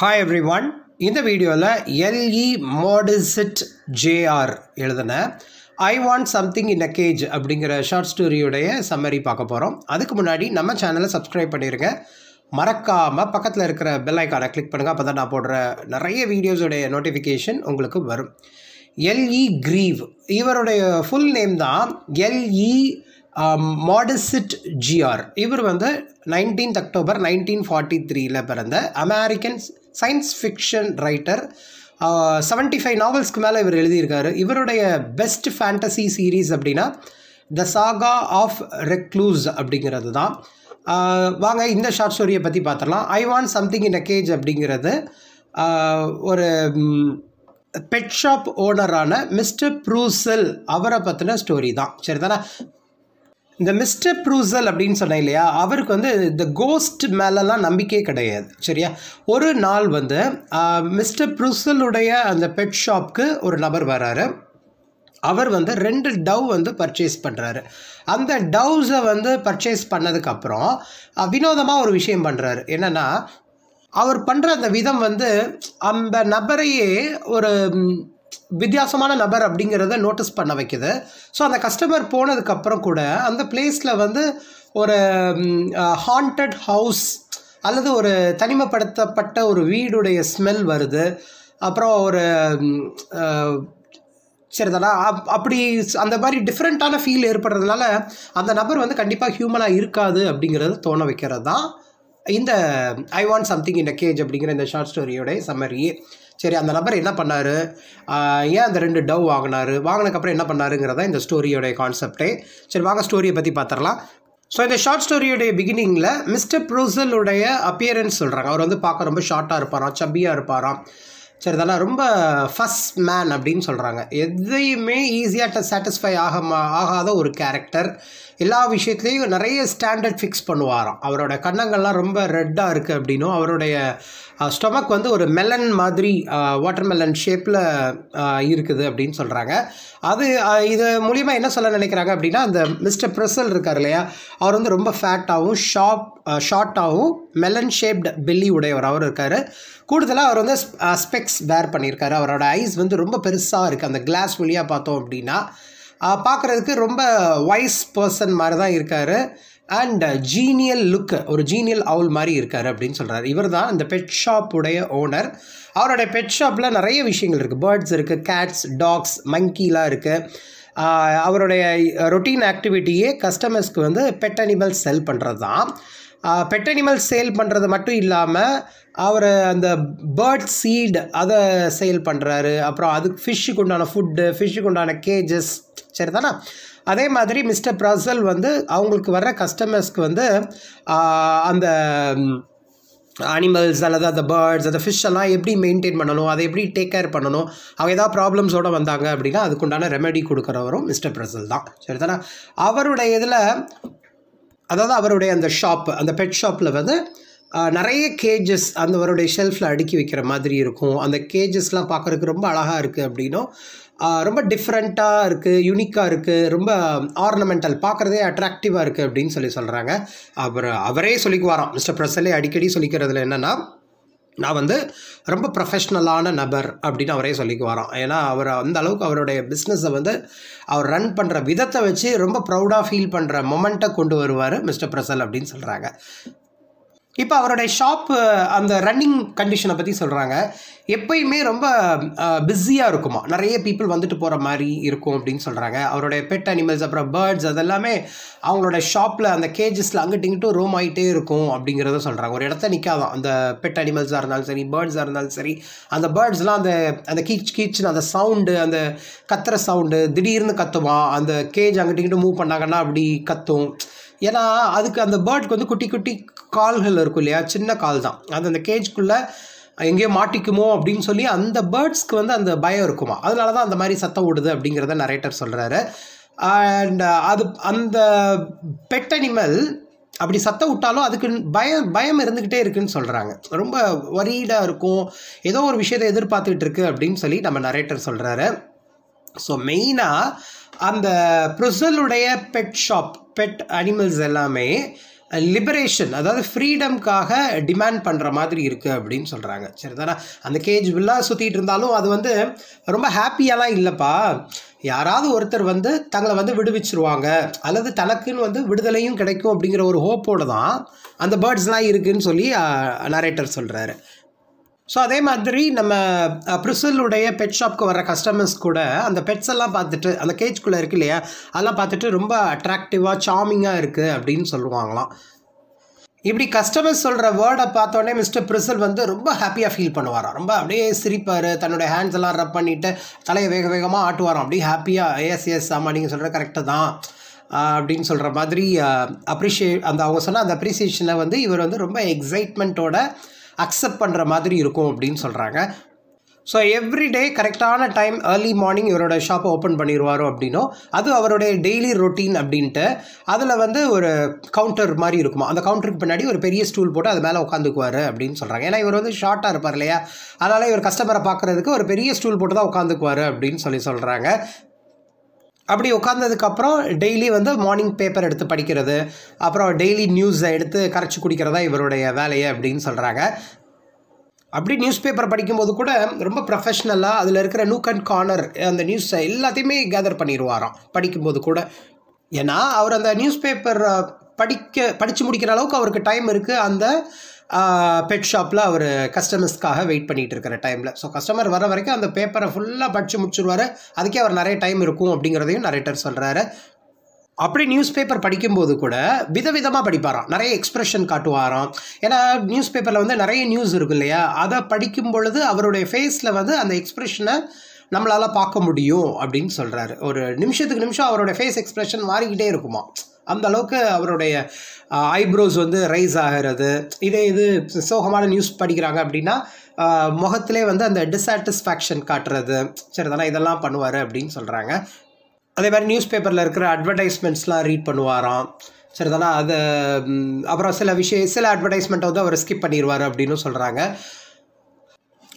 hi every one இந்த வீடியோவில் எல்இ மாடிசிட் ஜேஆர் எழுதின I want something in a cage அப்படிங்கிற ஷார்ட் ஸ்டோரியுடைய சம்மரி பார்க்க போகிறோம் அதுக்கு முன்னாடி நம்ம சேனலை சப்ஸ்கிரைப் பண்ணிடுங்க மறக்காமல் பக்கத்தில் இருக்கிற பெல் ஐக்கானை கிளிக் பண்ணுங்கள் அப்போ தான் நான் போடுற நிறைய வீடியோஸுடைய நோட்டிஃபிகேஷன் உங்களுக்கு வரும் எல்இ கிரீவ் e இவருடைய ஃபுல் நேம் தான் எல்இ மாடிசிட் ஜிஆர் இவர் வந்து நைன்டீன்த் அக்டோபர் நைன்டீன் ஃபார்ட்டி த்ரீயில் பிறந்த Americans science fiction writer seventy five நாவல்ஸ்க்கு மேலே இவர் எழுதியிருக்காரு இவருடைய பெஸ்ட் ஃபேண்டசி சீரீஸ் அப்படின்னா த சாகா ஆஃப் ரெக்லூஸ் அப்படிங்கிறது தான் வாங்க இந்த ஷார்ட் ஸ்டோரியை பற்றி பார்த்துடலாம் I want something in a cage அப்படிங்கிறது ஒரு பெட் ஷாப் ஓனரான மிஸ்டர் ப்ரூசல் அவரை பற்றின ஸ்டோரி தான் சரி தானே இந்த மிஸ்டர் ப்ரூசல் அப்படின்னு சொன்னேன் இல்லையா அவருக்கு வந்து இந்த கோஸ்ட் மேலெலாம் நம்பிக்கையே கிடையாது சரியா ஒரு நாள் வந்து மிஸ்டர் ப்ரூசலுடைய அந்த பெட் ஷாப்க்கு ஒரு நபர் வராரு அவர் வந்து ரெண்டு டவ் வந்து பர்ச்சேஸ் பண்ணுறாரு அந்த டவ்ஸை வந்து பர்ச்சேஸ் பண்ணதுக்கப்புறம் வினோதமாக ஒரு விஷயம் பண்ணுறாரு என்னென்னா அவர் பண்ணுற அந்த விதம் வந்து அந்த நபரையே ஒரு வித்தியாசமான நபர் அப்படிங்கிறத நோட்டீஸ் பண்ண வைக்குது ஸோ அந்த கஸ்டமர் போனதுக்கப்புறம் கூட அந்த பிளேஸில் வந்து ஒரு ஹாண்டட் ஹவுஸ் அல்லது ஒரு தனிமைப்படுத்தப்பட்ட ஒரு வீடுடைய ஸ்மெல் வருது அப்புறம் ஒரு சரிதானா அப் அப்படி அந்த மாதிரி டிஃப்ரெண்ட்டான ஃபீல் ஏற்படுறதுனால அந்த நபர் வந்து கண்டிப்பாக ஹியூமனாக இருக்காது அப்படிங்கிறது தோண வைக்கிறது தான் இந்த I want something in a cage அப்படிங்கிற இந்த ஷார்ட் ஸ்டோரியோடைய சம்மரியே சரி அந்த நபர் என்ன பண்ணார் ஏன் அந்த ரெண்டு டவ் வாங்கினார் வாங்கினதுக்கப்புறம் என்ன பண்ணாருங்கிறதா இந்த ஸ்டோரியோடைய கான்செப்டே சரி வாங்க ஸ்டோரியை பற்றி பார்த்துடலாம் ஸோ இந்த ஷார்ட் ஸ்டோரியுடைய பிகினிங்கில் மிஸ்டர் ப்ரூசலுடைய அப்பியரன்ஸ் சொல்கிறாங்க அவர் வந்து பார்க்க ரொம்ப ஷார்ட்டாக இருப்பாராம் சப்பியாக இருப்பாராம் சரி இதெல்லாம் ரொம்ப ஃபஸ்ட் மேன் அப்படின்னு சொல்கிறாங்க எதையுமே ஈஸியாக சாட்டிஸ்ஃபை ஆக ஆகாத ஒரு கேரக்டர் எல்லா விஷயத்துலேயும் நிறைய ஸ்டாண்டர்ட் ஃபிக்ஸ் பண்ணுவாராம் அவரோட கண்ணங்கள்லாம் ரொம்ப ரெட்டாக இருக்குது அப்படின்னும் அவருடைய ஸ்டொமக் வந்து ஒரு மெலன் மாதிரி வாட்டர் மெலன் ஷேப்பில் இருக்குது அப்படின்னு சொல்கிறாங்க அது இது மூலிமா என்ன சொல்ல நினைக்கிறாங்க அப்படின்னா அந்த மிஸ்டர் ப்ரெஸ்ஸல் இருக்கார் இல்லையா அவர் வந்து ரொம்ப ஃபேட்டாகவும் ஷார்ப் ஷார்ட்டாகவும் மெலன் ஷேப்டு பெல்லி உடையவர் அவர் இருக்கார் கூடுதலாக அவர் வந்து ஸ்பெக்ஸ் வேர் பண்ணியிருக்காரு அவரோட ஐஸ் வந்து ரொம்ப பெருசாக இருக்குது அந்த கிளாஸ் வழியாக பார்த்தோம் அப்படின்னா பார்க்குறதுக்கு ரொம்ப வைஸ் பர்சன் மாதிரி தான் இருக்கார் அண்ட் ஜீனியல் லுக்கு ஒரு ஜீனியல் அவுல் மாதிரி இருக்கார் அப்படின்னு சொல்கிறார் இவர் தான் இந்த பெட் ஷாப்புடைய ஓனர் அவருடைய பெட் ஷாப்பில் நிறைய விஷயங்கள் இருக்குது பேர்ட்ஸ் இருக்குது கேட்ஸ் டாக்ஸ் மங்கிலாம் இருக்குது அவருடைய ரொட்டீன் ஆக்டிவிட்டியே கஸ்டமர்ஸ்க்கு வந்து பெட் அனிமல்ஸ் செல் பண்ணுறது தான் பெட் அனிமல் சேல் பண்ணுறது மட்டும் இல்லாமல் அவர் அந்த பேர்ட் சீட் அதை சேல் பண்ணுறாரு அப்புறம் அதுக்கு ஃபிஷ்ஷுக்கு உண்டான ஃபுட்டு ஃபிஷ்ஷுக்கு உண்டான கேஜஸ் சரி தானே அதே மாதிரி மிஸ்டர் ப்ராசல் வந்து அவங்களுக்கு வர்ற கஸ்டமர்ஸ்க்கு வந்து அந்த அனிமல்ஸ் அல்லது அந்த பேர்ட்ஸ் அந்த ஃபிஷ் எல்லாம் எப்படி மெயின்டைன் பண்ணணும் அதை எப்படி டேக் கேர் பண்ணணும் அவங்க ஏதாவது ப்ராப்ளம்ஸோடு வந்தாங்க அப்படின்னா அதுக்குண்டான ரெமெடி கொடுக்குறவரும் மிஸ்டர் பிரசல் தான் சரி தானே அவருடைய இதில் அதாவது அவருடைய அந்த ஷாப் அந்த பெட் ஷாப்பில் வந்து நிறைய கேஜஸ் அந்த அவருடைய ஷெல்ஃபில் அடுக்கி வைக்கிற மாதிரி இருக்கும் அந்த கேஜஸ்லாம் பார்க்குறதுக்கு ரொம்ப அழகாக இருக்குது அப்படின்னும் ரொம்ப டிஃப்ரெண்ட்டாக இருக்குது யூனிக்காக இருக்குது ரொம்ப ஆர்னமெண்டல் பார்க்குறதே அட்ராக்டிவாக இருக்குது அப்படின்னு சொல்லி சொல்கிறாங்க அப்புறம் அவரே சொல்லிக்குவாராம் மிஸ்டர் பிரசலே அடிக்கடி சொல்லிக்கிறதுல என்னென்னா நான் வந்து ரொம்ப ப்ரொஃபஷ்னலான நபர் அப்படின்னு அவரே சொல்லிக்கு வரோம் ஏன்னா அவர் அந்த அளவுக்கு அவருடைய பிஸ்னஸை வந்து அவர் ரன் பண்ணுற விதத்தை வச்சு ரொம்ப ப்ரௌடாக ஃபீல் பண்ணுற மொமெண்ட்டை கொண்டு வருவார் மிஸ்டர் பிரசல் அப்படின்னு சொல்கிறாங்க இப்போ அவருடைய ஷாப் அந்த ரன்னிங் கண்டிஷனை பற்றி சொல்கிறாங்க எப்பயுமே ரொம்ப பிஸியாக இருக்குமா நிறைய பீப்புள் வந்துட்டு போகிற மாதிரி இருக்கும் அப்படின்னு சொல்கிறாங்க அவருடைய பெட் அனிமல்ஸ் அப்புறம் பேர்ட்ஸ் அதெல்லாமே அவங்களோட ஷாப்பில் அந்த கேஜஸில் அங்கிட்டு இங்கிட்டும் ரோம் ஆகிட்டே இருக்கும் அப்படிங்கிறத சொல்கிறாங்க ஒரு இடத்த நிற்காதான் அந்த பெட் அனிமல்ஸாக இருந்தாலும் சரி பேர்ட்ஸாக இருந்தாலும் சரி அந்த பேர்ட்ஸ்லாம் அந்த அந்த கீச் கீச்னு அந்த சவுண்டு அந்த கத்துற சவுண்டு திடீர்னு கத்துவான் அந்த கேஜ் அங்கிட்டு இங்கிட்டு மூவ் பண்ணாங்கன்னா அப்படி கத்தும் ஏன்னா அதுக்கு அந்த பேர்டுக்கு வந்து குட்டி குட்டி கால்கள் இருக்கும் இல்லையா சின்ன கால் தான் அது அந்த கேஜ்குள்ளே எங்கேயோ மாட்டிக்குமோ அப்படின்னு சொல்லி அந்த பேர்ட்ஸ்க்கு வந்து அந்த பயம் இருக்குமா அதனால தான் அந்த மாதிரி சத்தம் ஓடுது அப்படிங்கிறத நரேட்டர் சொல்கிறாரு அண்ட் uh, அது அந்த பெட் அனிமல் அப்படி சத்தம் விட்டாலும் அதுக்கு பயம் பயம் இருந்துக்கிட்டே இருக்குன்னு சொல்கிறாங்க ரொம்ப வரீடாக இருக்கும் ஏதோ ஒரு விஷயத்தை எதிர்பார்த்துக்கிட்டு இருக்குது அப்படின்னு சொல்லி நம்ம நரேட்டர் சொல்கிறாரு ஸோ மெயினாக அந்த ப்ரிசலுடைய பெட் ஷாப் பெட் அனிமல்ஸ் எல்லாமே லிபரேஷன் அதாவது ஃப்ரீடம்காக டிமாண்ட் பண்ணுற மாதிரி இருக்குது அப்படின்னு சொல்கிறாங்க சரி தானே அந்த கேஜ் வில்லாக சுற்றிட்டு இருந்தாலும் அது வந்து ரொம்ப ஹாப்பியெல்லாம் இல்லைப்பா யாராவது ஒருத்தர் வந்து தங்களை வந்து விடுவிச்சிருவாங்க அல்லது தனக்குன்னு வந்து விடுதலையும் கிடைக்கும் அப்படிங்கிற ஒரு ஹோப்போடு தான் அந்த பேர்ட்ஸ்லாம் இருக்குதுன்னு சொல்லி நரேட்டர் சொல்கிறாரு ஸோ அதே மாதிரி நம்ம ப்ரிசிலுடைய பெட் ஷாப்க்கு வர கஸ்டமர்ஸ் கூட அந்த பெட்ஸ் எல்லாம் பார்த்துட்டு அந்த கேஜ்குள்ளே இருக்கு இல்லையா அதெல்லாம் பார்த்துட்டு ரொம்ப அட்ராக்டிவாக சாமிங்காக இருக்குது அப்படின்னு சொல்லுவாங்களாம் இப்படி கஸ்டமர்ஸ் சொல்கிற வேர்டை பார்த்தோன்னே மிஸ்டர் பிரிசல் வந்து ரொம்ப ஹாப்பியாக ஃபீல் பண்ணுவார் ரொம்ப அப்படியே சிரிப்பார் தன்னுடைய ஹேண்ட்ஸ் எல்லாம் ரப் பண்ணிவிட்டு தலையை வேக வேகமாக ஆட்டுவாராம் அப்படியே ஹாப்பியாக எஸ் எஸ் ஆமாம் நீங்கள் சொல்கிற கரெக்டாக தான் அப்படின்னு சொல்கிற மாதிரி அப்ரிஷியேட் அந்த அவங்க சொன்ன அந்த அப்ரிசியேஷனை வந்து இவர் வந்து ரொம்ப எக்ஸைட்மெண்ட்டோட அக்செப்ட் பண்ணுற மாதிரி இருக்கும் அப்படின்னு சொல்கிறாங்க ஸோ எவ்ரிடே கரெக்டான டைம் ஏர்லி மார்னிங் இவரோட ஷாப்பை ஓப்பன் பண்ணிடுவாரோ அப்படின்னோ அது அவருடைய டெய்லி ரொட்டீன் அப்படின்ட்டு அதில் வந்து ஒரு கவுண்டர் மாதிரி இருக்குமா அந்த கவுண்டருக்கு பின்னாடி ஒரு பெரிய ஸ்டூல் போட்டு அது மேலே உட்காந்துக்குவார் அப்படின்னு சொல்கிறாங்க ஏன்னா இவர் வந்து ஷார்ட்டாக இருப்பார் இல்லையா அதனால் இவர் கஸ்டமரை பார்க்குறதுக்கு ஒரு பெரிய ஸ்டூல் போட்டு தான் உட்காந்துக்குவார் அப்படின்னு சொல்லி சொல்கிறாங்க அப்படி உட்காந்ததுக்கப்புறம் டெய்லி வந்து மார்னிங் பேப்பர் எடுத்து படிக்கிறது அப்புறம் டெய்லி நியூஸை எடுத்து கரைச்சி குடிக்கிறதா இவருடைய வேலையை அப்படின்னு சொல்கிறாங்க அப்படி நியூஸ் பேப்பர் படிக்கும்போது கூட ரொம்ப ப்ரொஃபஷ்னலாக அதில் இருக்கிற நூக் அண்ட் கார்னர் அந்த நியூஸை எல்லாத்தையுமே கேதர் பண்ணிடுவாராம் படிக்கும்போது கூட ஏன்னா அவர் அந்த நியூஸ் பேப்பர் படிக்க படித்து முடிக்கிற அளவுக்கு அவருக்கு டைம் இருக்குது அந்த பெட் ஷாப்பில் அவர் கஸ்டமர்ஸ்க்காக வெயிட் பண்ணிகிட்டு இருக்கிற டைமில் ஸோ கஸ்டமர் வர வரைக்கும் அந்த பேப்பரை ஃபுல்லாக படித்து முடிச்சுருவார் அதுக்கே அவர் நிறைய டைம் இருக்கும் அப்படிங்கிறதையும் நரேட்டர் சொல்கிறாரு அப்படி நியூஸ் பேப்பர் படிக்கும்போது கூட விதவிதமாக படிப்பாராம் நிறைய எக்ஸ்ப்ரெஷன் காட்டுவாராம் ஏன்னா நியூஸ் பேப்பரில் வந்து நிறைய நியூஸ் இருக்கும் இல்லையா அதை படிக்கும் பொழுது அவருடைய ஃபேஸில் வந்து அந்த எக்ஸ்ப்ரெஷனை நம்மளால் பார்க்க முடியும் அப்படின்னு சொல்கிறாரு ஒரு நிமிஷத்துக்கு நிமிஷம் அவரோட ஃபேஸ் எக்ஸ்ப்ரெஷன் மாறிக்கிட்டே இருக்குமா அந்த அளவுக்கு அவருடைய ஐப்ரோஸ் வந்து ரைஸ் ஆகிறது இதே இது சோகமான நியூஸ் படிக்கிறாங்க அப்படின்னா முகத்திலே வந்து அந்த டிஸாட்டிஸ்ஃபேக்ஷன் காட்டுறது சரி தானே இதெல்லாம் பண்ணுவார் அப்படின்னு சொல்கிறாங்க அதே மாதிரி நியூஸ் பேப்பரில் இருக்கிற அட்வர்டைஸ்மெண்ட்ஸ்லாம் ரீட் பண்ணுவாராம் சரி தானே அது அப்புறம் சில விஷயம் சில அட்வர்டைஸ்மெண்ட்டை வந்து அவர் ஸ்கிப் பண்ணிடுவார் அப்படின்னு சொல்கிறாங்க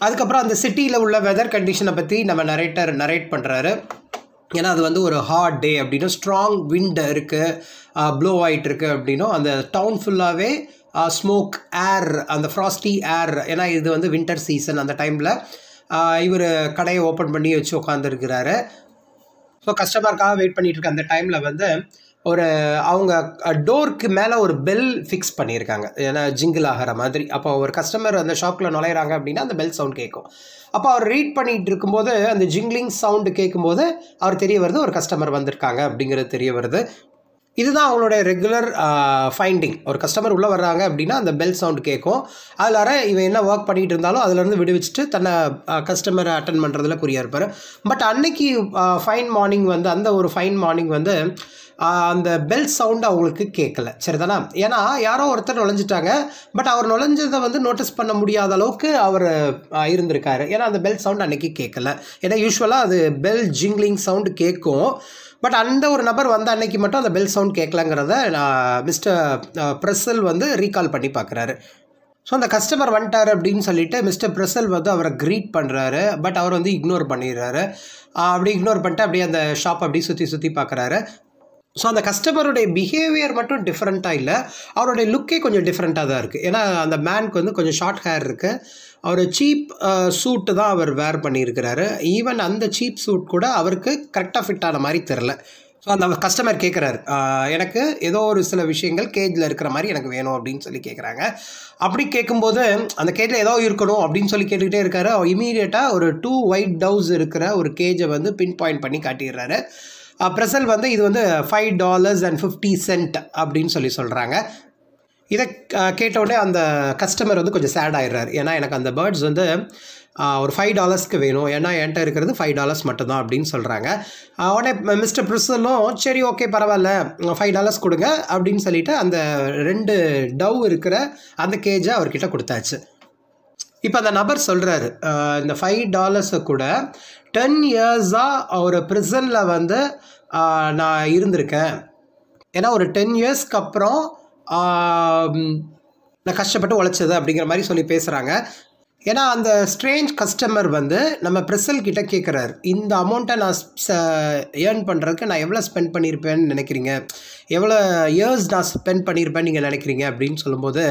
அதுக்கப்புறம் அந்த சிட்டியில் உள்ள வெதர் கண்டிஷனை பற்றி நம்ம நரேட்டர் நரேட் பண்ணுறாரு ஏன்னா அது வந்து ஒரு ஹாட் டே அப்படின்னா ஸ்ட்ராங் விண்ட் இருக்குது ப்ளோ இருக்குது அப்படின்னா அந்த டவுன் ஃபுல்லாகவே ஸ்மோக் ஏர் அந்த ஃப்ராஸ்டி ஏர் ஏன்னா இது வந்து வின்டர் சீசன் அந்த டைமில் இவர் கடையை ஓப்பன் பண்ணி வச்சு உட்காந்துருக்கிறாரு ஸோ கஸ்டமருக்காக வெயிட் பண்ணிகிட்டு இருக்க அந்த டைமில் வந்து ஒரு அவங்க டோருக்கு மேலே ஒரு பெல் ஃபிக்ஸ் பண்ணியிருக்காங்க ஏன்னா ஜிங்கிள் ஆகிற மாதிரி அப்போ ஒரு கஸ்டமர் அந்த ஷாப்பில் நுழையிறாங்க அப்படின்னா அந்த பெல் சவுண்ட் கேட்கும் அப்போ அவர் ரீட் பண்ணிகிட்டு இருக்கும்போது அந்த ஜிங்கிளிங் சவுண்டு கேட்கும்போது அவர் தெரிய வருது ஒரு கஸ்டமர் வந்திருக்காங்க அப்படிங்கிறது தெரிய வருது இதுதான் அவங்களுடைய ரெகுலர் ஃபைண்டிங் ஒரு கஸ்டமர் உள்ளே வர்றாங்க அப்படின்னா அந்த பெல் சவுண்டு கேட்கும் அதில் இவன் என்ன ஒர்க் பண்ணிகிட்டு இருந்தாலும் அதிலேருந்து விடுவிச்சுட்டு தன்னை கஸ்டமரை அட்டன் பண்ணுறதுல குறியாக இருப்பார் பட் அன்னைக்கு ஃபைன் மார்னிங் வந்து அந்த ஒரு ஃபைன் மார்னிங் வந்து அந்த பெல் சவுண்டு அவங்களுக்கு கேட்கல சரிதானா ஏன்னா யாரோ ஒருத்தர் நுழைஞ்சிட்டாங்க பட் அவர் நுழைஞ்சதை வந்து நோட்டீஸ் பண்ண முடியாத அளவுக்கு அவர் இருந்திருக்காரு ஏன்னா அந்த பெல் சவுண்ட் அன்றைக்கி கேட்கல ஏன்னா யூஸ்வலாக அது பெல் ஜிங்லிங் சவுண்டு கேட்கும் பட் அந்த ஒரு நபர் வந்த அன்னைக்கு மட்டும் அந்த பெல் சவுண்ட் கேட்கலங்கிறத மிஸ்டர் பிரசல் வந்து ரீகால் பண்ணி பார்க்குறாரு ஸோ அந்த கஸ்டமர் வந்துட்டார் அப்படின்னு சொல்லிட்டு மிஸ்டர் பிரசல் வந்து அவரை க்ரீட் பண்ணுறாரு பட் அவர் வந்து இக்னோர் பண்ணிடுறாரு அப்படி இக்னோர் பண்ணிட்டு அப்படியே அந்த ஷாப் அப்படியே சுற்றி சுற்றி பார்க்குறாரு ஸோ அந்த கஸ்டமருடைய பிஹேவியர் மட்டும் டிஃப்ரெண்ட்டாக இல்லை அவருடைய லுக்கே கொஞ்சம் டிஃப்ரெண்ட்டாக தான் இருக்குது ஏன்னா அந்த மேனுக்கு வந்து கொஞ்சம் ஷார்ட் ஹேர் இருக்குது அவர் சீப் சூட்டு தான் அவர் வேர் பண்ணியிருக்கிறாரு ஈவன் அந்த சீப் சூட் கூட அவருக்கு கரெக்டாக ஃபிட் ஆன மாதிரி தெரில ஸோ அந்த கஸ்டமர் கேட்குறாரு எனக்கு ஏதோ ஒரு சில விஷயங்கள் கேஜில் இருக்கிற மாதிரி எனக்கு வேணும் அப்படின்னு சொல்லி கேட்குறாங்க அப்படி கேட்கும்போது அந்த கேஜில் ஏதோ இருக்கணும் அப்படின்னு சொல்லி கேட்டுக்கிட்டே இருக்காரு இமீடியட்டாக ஒரு டூ ஒயிட் டவுஸ் இருக்கிற ஒரு கேஜை வந்து பின் பாயிண்ட் பண்ணி காட்டிடுறாரு ப்ரெசல் வந்து இது வந்து five dollars and fifty cent அப்படின்னு சொல்லி சொல்கிறாங்க இதை கேட்டவுடனே அந்த கஸ்டமர் வந்து கொஞ்சம் சேட் ஆகிடுறார் ஏன்னா எனக்கு அந்த பேர்ட்ஸ் வந்து ஒரு ஃபைவ் டாலர்ஸ்க்கு வேணும் ஏன்னா என்கிட்ட இருக்கிறது ஃபைவ் டாலர்ஸ் மட்டும்தான் அப்படின்னு சொல்கிறாங்க உடனே மிஸ்டர் ப்ரிசலும் சரி ஓகே பரவாயில்ல ஃபைவ் டாலர்ஸ் கொடுங்க அப்படின்னு சொல்லிட்டு அந்த ரெண்டு டவ் இருக்கிற அந்த கேஜை அவர்கிட்ட கொடுத்தாச்சு இப்போ அந்த நபர் சொல்கிறாரு இந்த ஃபைவ் டாலர்ஸை கூட டென் இயர்ஸாக அவர் ப்ரிசனில் வந்து நான் இருந்திருக்கேன் ஏன்னா ஒரு டென் இயர்ஸ்க்கு அப்புறம் நான் கஷ்டப்பட்டு உழைச்சது அப்படிங்கிற மாதிரி சொல்லி பேசுகிறாங்க ஏன்னா அந்த ஸ்ட்ரேஞ்ச் கஸ்டமர் வந்து நம்ம ப்ரெஸ்ஸல் கிட்ட கேட்குறாரு இந்த அமௌண்ட்டை நான் ஏர்ன் பண்ணுறதுக்கு நான் எவ்வளோ ஸ்பெண்ட் பண்ணியிருப்பேன்னு நினைக்கிறீங்க எவ்வளோ இயர்ஸ் நான் ஸ்பெண்ட் பண்ணியிருப்பேன்னு நீங்கள் நினைக்கிறீங்க அப்படின்னு சொல்லும்போது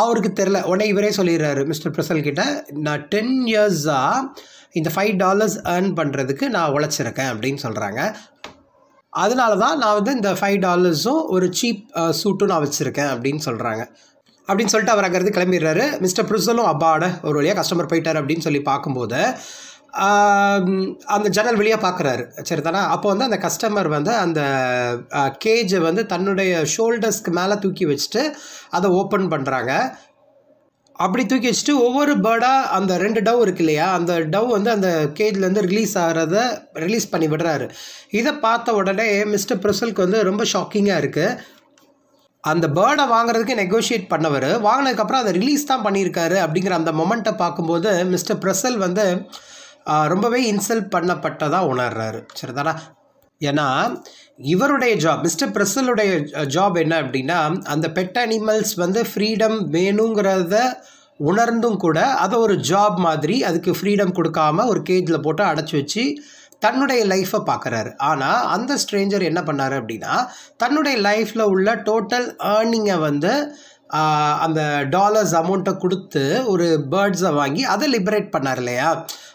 அவருக்கு தெரில உடனே இவரே சொல்லிடுறாரு மிஸ்டர் பிரசல் கிட்ட நான் டென் இயர்ஸாக இந்த ஃபைவ் டாலர்ஸ் ஏர்ன் பண்ணுறதுக்கு நான் உழைச்சிருக்கேன் அப்படின்னு சொல்கிறாங்க அதனால தான் நான் வந்து இந்த ஃபைவ் டாலர்ஸும் ஒரு சீப் சூட்டும் நான் வச்சுருக்கேன் அப்படின்னு சொல்கிறாங்க அப்படின்னு சொல்லிட்டு அவர் அங்கேருந்து கிளம்பிடுறாரு மிஸ்டர் ப்ரிசலும் அப்பாட ஒரு வழியாக கஸ்டமர் போயிட்டார் அப்படின்னு சொல்லி பார்க்கும்போது அந்த ஜன்னல் வழியாக பார்க்குறாரு சரி தானே அப்போ வந்து அந்த கஸ்டமர் வந்து அந்த கேஜை வந்து தன்னுடைய ஷோல்டர்ஸ்க்கு மேலே தூக்கி வச்சுட்டு அதை ஓப்பன் பண்ணுறாங்க அப்படி தூக்கி வச்சுட்டு ஒவ்வொரு பேர்டாக அந்த ரெண்டு டவ் இருக்கு இல்லையா அந்த டவ் வந்து அந்த கேஜ்லேருந்து ரிலீஸ் ஆகிறத ரிலீஸ் பண்ணி விடுறாரு இதை பார்த்த உடனே மிஸ்டர் ப்ரிசலுக்கு வந்து ரொம்ப ஷாக்கிங்காக இருக்குது அந்த பேர்டை வாங்குறதுக்கு நெகோஷியேட் பண்ணவர் வாங்கினதுக்கப்புறம் அதை ரிலீஸ் தான் பண்ணியிருக்காரு அப்படிங்கிற அந்த மொமெண்ட்டை பார்க்கும்போது மிஸ்டர் பிரசல் வந்து ரொம்பவே இன்சல்ட் பண்ணப்பட்டதாக உணர்றாரு சரிதானா ஏன்னா இவருடைய ஜாப் மிஸ்டர் பிரசலுடைய ஜாப் என்ன அப்படின்னா அந்த பெட் அனிமல்ஸ் வந்து ஃப்ரீடம் வேணுங்கிறத உணர்ந்தும் கூட அதை ஒரு ஜாப் மாதிரி அதுக்கு ஃப்ரீடம் கொடுக்காமல் ஒரு கேஜில் போட்டு அடைச்சி வச்சு தன்னுடைய லைஃப்பை பார்க்குறாரு ஆனால் அந்த ஸ்ட்ரேஞ்சர் என்ன பண்ணார் அப்படின்னா தன்னுடைய லைஃப்பில் உள்ள டோட்டல் ஏர்னிங்கை வந்து அந்த டாலர்ஸ் அமௌண்ட்டை கொடுத்து ஒரு பேர்ட்ஸை வாங்கி அதை லிபரேட் பண்ணார் இல்லையா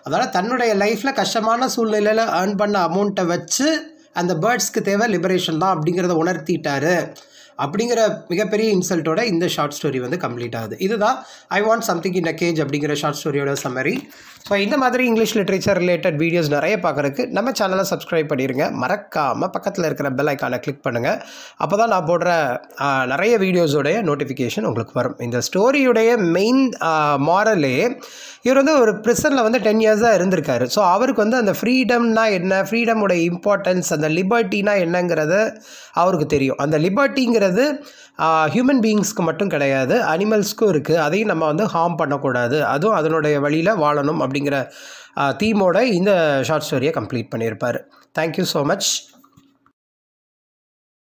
அதனால் தன்னுடைய லைஃப்பில் கஷ்டமான சூழ்நிலையில் ஏர்ன் பண்ண அமௌண்ட்டை வச்சு அந்த பேர்ட்ஸ்க்கு தேவை லிபரேஷன் தான் அப்படிங்கிறத உணர்த்திட்டாரு அப்படிங்கிற மிகப்பெரிய இன்சல்ட்டோட இந்த ஷார்ட் ஸ்டோரி வந்து கம்ப்ளீட் ஆகுது இதுதான் I want something in a cage அப்படிங்கிற ஷார்ட் ஸ்டோரியோட சம்மரி ஸோ இந்த மாதிரி இங்கிலீஷ் லிட்ரேச்சர் ரிலேட்டட் வீடியோஸ் நிறைய பார்க்குறதுக்கு நம்ம சேனலை சப்ஸ்கிரைப் பண்ணிடுங்க மறக்காமல் பக்கத்தில் இருக்கிற பெல் ஐக்கானை கிளிக் பண்ணுங்கள் அப்போ தான் நான் போடுற நிறைய வீடியோஸோடைய நோட்டிஃபிகேஷன் உங்களுக்கு வரும் இந்த ஸ்டோரியுடைய மெயின் மாரலே இவர் வந்து ஒரு ப்ரிசனில் வந்து டென் இயர்ஸாக இருந்திருக்காரு ஸோ அவருக்கு வந்து அந்த ஃப்ரீடம்னா என்ன ஃப்ரீடமோட இம்பார்ட்டன்ஸ் அந்த லிபர்ட்டினா என்னங்கிறத அவருக்கு தெரியும் அந்த லிபர்ட்டிங்கிறது ஹியூமன் பீயிங்ஸ்க்கு மட்டும் கிடையாது அனிமல்ஸ்க்கும் இருக்குது அதையும் நம்ம வந்து ஹார்ம் பண்ணக்கூடாது அதுவும் அதனுடைய வழியில் வாழணும் அப்படிங்கிற தீமோட இந்த ஷார்ட் ஸ்டோரியை கம்ப்ளீட் பண்ணியிருப்பார் தேங்க்யூ ஸோ மச்